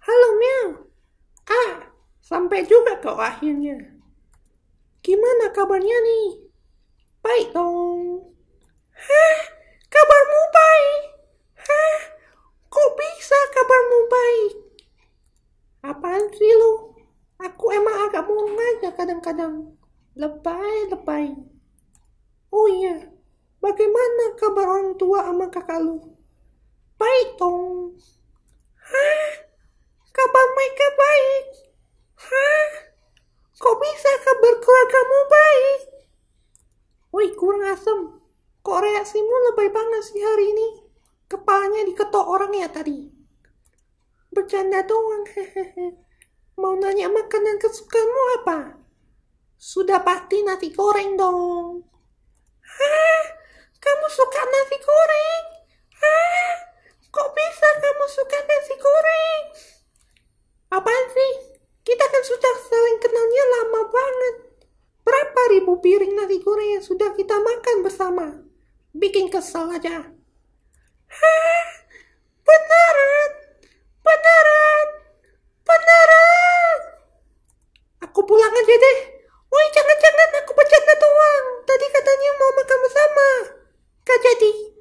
Halo Miao. Ah, sampai juga kau akhirnya. Gimana kabarnya nih? Baik dong. Hah? Kabarmu baik? Hah? Kok bisa kabarmu baik? Apaan sih lu? Aku emang agak murung aja kadang-kadang. Lebay-lebay. Oh iya, bagaimana kabar orang tua sama kakak lu? baik dong, Hah? Kabar mereka baik? Hah? Kok bisa kabar keluargamu baik? Woi, kurang asem. Kok reaksimu lebay banget sih hari ini? Kepalanya diketok orang ya tadi. Bercanda doang. hehehe Mau nanya makanan kesukaanmu apa? Sudah pasti nasi goreng dong. Hah? kan sudah saling kenalnya lama banget. Berapa ribu piring nasi goreng yang sudah kita makan bersama? Bikin kesel aja. Hah? Beneran? Beneran? Aku pulang aja deh. Woi, jangan-jangan aku bercanda doang. Tadi katanya mau makan bersama. Gak jadi.